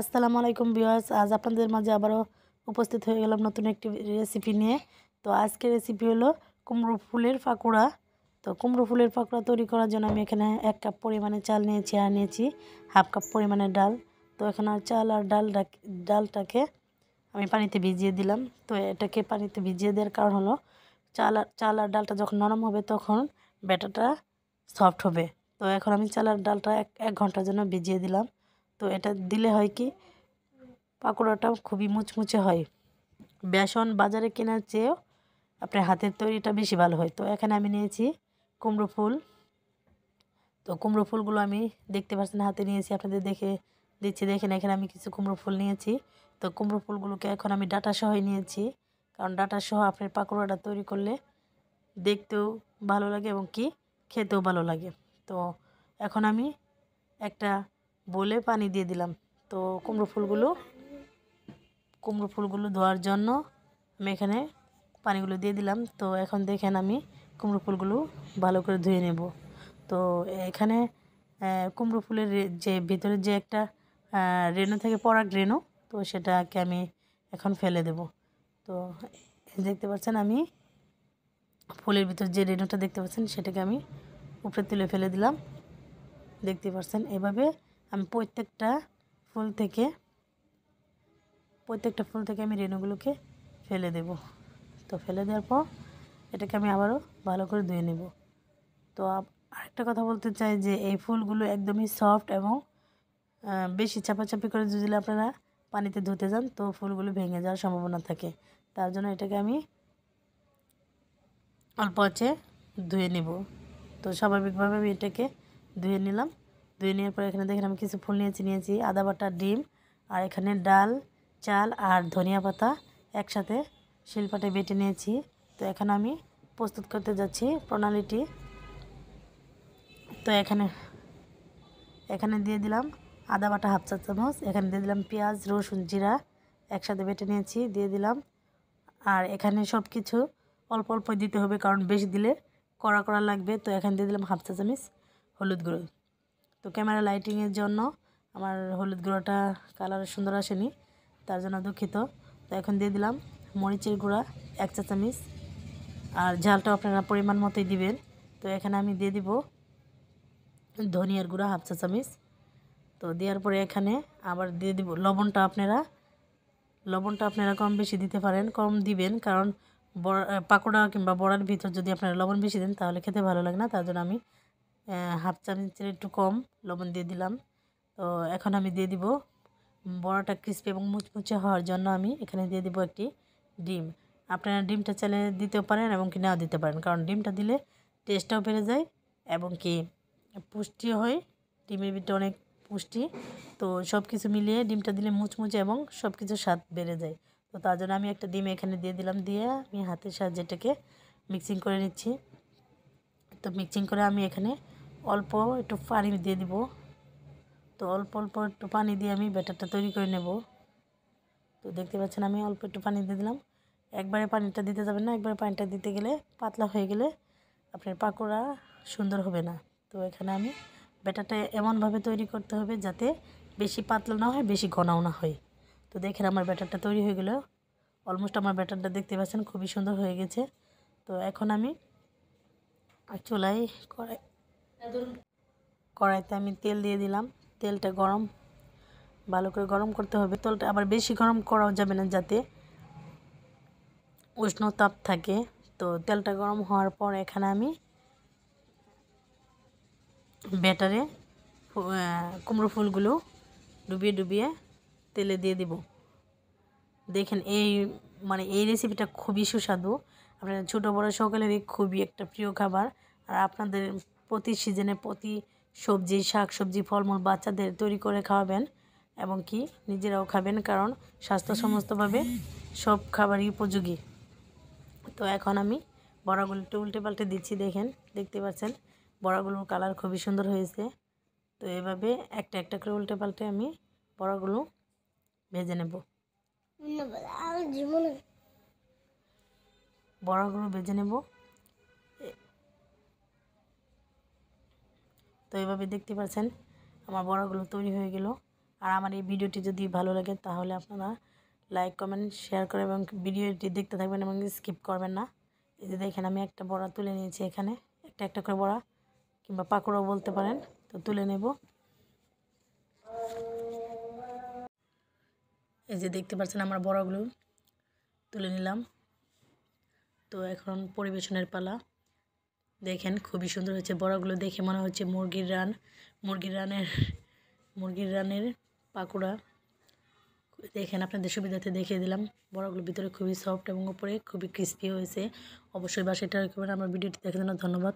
আসসালামু আলাইকুম বিওয়ার্স আজ আপনাদের মাঝে আবারও উপস্থিত হয়ে গেলাম নতুন একটি রেসিপি নিয়ে তো আজকের রেসিপি হলো কুমড়ো ফুলের পাকোড়া তো কুমড়ো ফুলের পাকোড়া তৈরি করার জন্য আমি এখানে এক কাপ পরিমাণে চাল নিয়েছি আর নিয়েছি হাফ কাপ পরিমাণে ডাল তো এখানে চাল আর ডাল ডালটাকে আমি পানিতে ভিজিয়ে দিলাম তো এটাকে পানিতে ভিজিয়ে দেওয়ার কারণ হলো চাল আর চাল আর ডালটা যখন নরম হবে তখন ব্যাটাটা সফট হবে তো এখন আমি চাল আর ডালটা এক ঘন্টার জন্য ভিজিয়ে দিলাম তো এটা দিলে হয় কি পাকোড়াটা খুবই মুচমুচে হয় বেসন বাজারে কেনার চেয়েও আপনার হাতের তৈরিটা বেশি ভালো হয় তো এখানে আমি নিয়েছি কুমড়ো ফুল তো কুমড়ো ফুলগুলো আমি দেখতে পাচ্ছেন হাতে নিয়েছি আপনাদের দেখে দিচ্ছি দেখেন এখানে আমি কিছু কুমড়ো ফুল নিয়েছি তো কুমড়ো ফুলগুলোকে এখন আমি ডাটা সহ নিয়েছি কারণ ডাটা সহ আপনার পাকোড়াটা তৈরি করলে দেখতেও ভালো লাগে এবং কি খেতেও ভালো লাগে তো এখন আমি একটা বলে পানি দিয়ে দিলাম তো কুমড়ো ফুলগুলো কুমড়ো ফুলগুলো ধোয়ার জন্য আমি এখানে পানিগুলো দিয়ে দিলাম তো এখন দেখেন আমি কুমড়ো ফুলগুলো ভালো করে ধুয়ে নেব তো এখানে কুমড়ো ফুলের যে ভিতরে যে একটা রেণু থেকে পরাগ রেণু তো সেটাকে আমি এখন ফেলে দেব তো দেখতে পাচ্ছেন আমি ফুলের ভিতর যে রেণুটা দেখতে পাচ্ছেন সেটাকে আমি উপরে তুলে ফেলে দিলাম দেখতে পাচ্ছেন এভাবে আমি প্রত্যেকটা ফুল থেকে প্রত্যেকটা ফুল থেকে আমি রেণুগুলোকে ফেলে দেব তো ফেলে দেওয়ার পর এটাকে আমি আবারও ভালো করে ধুয়ে নেব তো আরেকটা কথা বলতে চাই যে এই ফুলগুলো একদমই সফট এবং বেশি চাপাচাপি করে যদি আপনারা পানিতে ধুতে যান তো ফুলগুলো ভেঙে যাওয়ার সম্ভাবনা থাকে তার জন্য এটাকে আমি অল্প আছে ধুয়ে নেব তো স্বাভাবিকভাবে আমি এটাকে ধুয়ে নিলাম ধুয়ে নেওয়ার পর এখানে দেখেন আমি কিছু ফুল নিয়েছি নিয়েছি আদা বাটা ডিম আর এখানে ডাল চাল আর ধনিয়া পাতা একসাথে শিলপাটে বেটে নিয়েছি তো এখন আমি প্রস্তুত করতে যাচ্ছি প্রণালীটি তো এখানে এখানে দিয়ে দিলাম আদা বাটা হাফ চা চামচ এখানে দিয়ে দিলাম পেঁয়াজ রসুন জিরা একসাথে বেটে নিয়েছি দিয়ে দিলাম আর এখানে সব কিছু অল্প অল্প দিতে হবে কারণ বেশি দিলে কড়া কড়া লাগবে তো এখানে দিয়ে দিলাম হাফ চা চামচ হলুদ গুঁড়ো তো ক্যামেরা লাইটিংয়ের জন্য আমার হলুদ গুঁড়োটা কালার সুন্দর আসেনি তার জন্য দুঃখিত তো এখন দিয়ে দিলাম মরিচের গুঁড়া এক চা চামিচ আর ঝালটা আপনারা পরিমাণ মতোই দিবেন তো এখানে আমি দিয়ে দিব ধনিয়ার গুঁড়া হাফ চা চামিচ তো দেওয়ার পরে এখানে আবার দিয়ে দিব লবণটা আপনারা লবণটা আপনারা কম বেশি দিতে পারেন কম দিবেন কারণ পাকোড়া কিংবা বড়ার ভিতর যদি আপনারা লবণ বেশি দেন তাহলে খেতে ভালো লাগে না তার জন্য আমি হাফ চামচের একটু কম লবণ দিয়ে দিলাম তো এখন আমি দিয়ে দিব বড়াটা ক্রিস্পি এবং মুচমুচে হওয়ার জন্য আমি এখানে দিয়ে দিব একটি ডিম আপনারা ডিমটা চালে দিতেও পারেন এবং কি নাও দিতে পারেন কারণ ডিমটা দিলে টেস্টটাও বেড়ে যায় এবং কি পুষ্টি হয় ডিমের ভিতরে অনেক পুষ্টি তো সব কিছু মিলিয়ে ডিমটা দিলে মুচমুচে এবং সব কিছু স্বাদ বেড়ে যায় তো তার জন্য আমি একটা ডিম এখানে দিয়ে দিলাম দিয়ে আমি হাতের সাহায্যে এটাকে মিক্সিং করে নিচ্ছি তো মিক্সিং করে আমি এখানে অল্প একটু পানি দিয়ে দিব তো অল্প অল্প একটু পানি দিয়ে আমি ব্যাটারটা তৈরি করে নেব তো দেখতে পাচ্ছেন আমি অল্প একটু পানি দিয়ে দিলাম একবারে পানিটা দিতে যাবেন না একবারে পানিটা দিতে গেলে পাতলা হয়ে গেলে আপনার পাকোড়া সুন্দর হবে না তো এখানে আমি ব্যাটারটা এমনভাবে তৈরি করতে হবে যাতে বেশি পাতলা না হয় বেশি ঘনাও না হয় তো দেখেন আমার ব্যাটারটা তৈরি হয়ে গেল অলমোস্ট আমার ব্যাটারটা দেখতে পাচ্ছেন খুবই সুন্দর হয়ে গেছে তো এখন আমি চুলাই কড়াই কড়াইতে আমি তেল দিয়ে দিলাম তেলটা গরম ভালো করে গরম করতে হবে তেলটা আবার বেশি গরম করাও যাবে না যাতে উষ্ণ তাপ থাকে তো তেলটা গরম হওয়ার পর এখানে আমি ব্যাটারে কুমড়ো ফুলগুলো ডুবিয়ে ডুবিয়ে তেলে দিয়ে দিব দেখেন এই মানে এই রেসিপিটা খুবই সুস্বাদু আপনার ছোটো বড়ো সকলেরই খুবই একটা প্রিয় খাবার আর আপনাদের প্রতি সিজনে প্রতি সবজি শাক সবজি ফলমূল বাচ্চাদের তৈরি করে খাওয়াবেন এবং কি নিজেরাও খাবেন কারণ স্বাস্থ্য সমস্তভাবে সব খাবারই উপযোগী তো এখন আমি বড়াগুলো একটু উল্টে পাল্টে দিচ্ছি দেখেন দেখতে পাচ্ছেন বড়াগুলোর কালার খুবই সুন্দর হয়েছে তো এভাবে একটা একটা করে উল্টে পাল্টে আমি বড়াগুলো ভেজে নেব বড়াগুলো ভেজে নেব তো এইভাবে দেখতে পাচ্ছেন আমার বড়াগুলো তৈরি হয়ে গেল আর আমার এই ভিডিওটি যদি ভালো লাগে তাহলে আপনারা লাইক কমেন্ট শেয়ার করে এবং ভিডিওটি দেখতে থাকবেন এবং স্কিপ করবেন না এই যে দেখেন আমি একটা বড়া তুলে নিয়েছি এখানে একটা একটা করে বড়া কিংবা পাকড়াও বলতে পারেন তো তুলে নেব এই যে দেখতে পাচ্ছেন আমার বড়াগুলো তুলে নিলাম তো এখন পরিবেশনের পালা দেখেন খুবই সুন্দর হয়েছে বড়গুলো দেখে মনে হচ্ছে মুরগির রান মুরগির রানের মুরগির রানের পাকোড়া দেখেন আপনাদের সুবিধাতে দেখিয়ে দিলাম বড়গুলো ভিতরে খুবই সফট এবং উপরে খুবই ক্রিস্পি হয়েছে অবশ্যই বাসায় ট্রাই করবেন আমার ভিডিওটি দেখার জন্য ধন্যবাদ